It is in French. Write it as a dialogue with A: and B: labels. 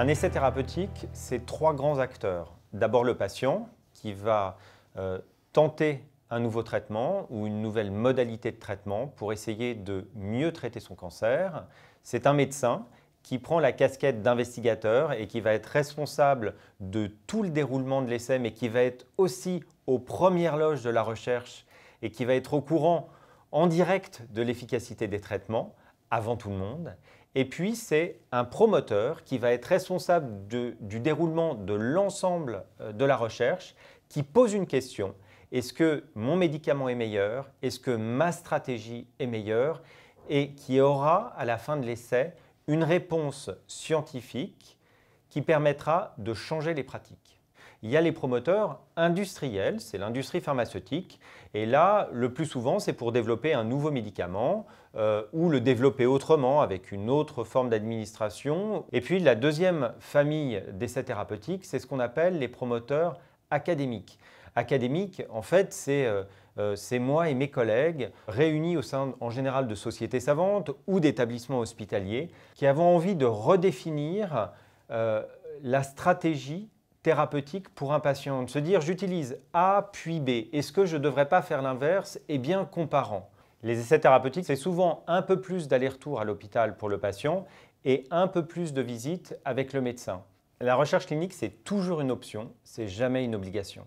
A: Un essai thérapeutique, c'est trois grands acteurs. D'abord le patient qui va euh, tenter un nouveau traitement ou une nouvelle modalité de traitement pour essayer de mieux traiter son cancer. C'est un médecin qui prend la casquette d'investigateur et qui va être responsable de tout le déroulement de l'essai, mais qui va être aussi aux premières loges de la recherche et qui va être au courant en direct de l'efficacité des traitements avant tout le monde. Et puis, c'est un promoteur qui va être responsable du déroulement de l'ensemble euh, de la recherche, qui pose une question. Est-ce que mon médicament est meilleur Est-ce que ma stratégie est meilleure Et qui aura, à la fin de l'essai, une réponse scientifique qui permettra de changer les pratiques il y a les promoteurs industriels, c'est l'industrie pharmaceutique. Et là, le plus souvent, c'est pour développer un nouveau médicament euh, ou le développer autrement avec une autre forme d'administration. Et puis la deuxième famille d'essais thérapeutiques, c'est ce qu'on appelle les promoteurs académiques. Académiques, en fait, euh, euh, c'est... moi et mes collègues réunis au sein en général de sociétés savantes ou d'établissements hospitaliers qui avons envie de redéfinir la stratégie thérapeutique pour un patient De se dire j'utilise A puis B, est-ce que je ne devrais pas faire l'inverse et eh bien comparant Les essais thérapeutiques, c'est souvent un peu plus d'aller-retour à l'hôpital pour le patient et un peu plus de visites avec le médecin. La recherche clinique, c'est toujours une option, c'est jamais une obligation.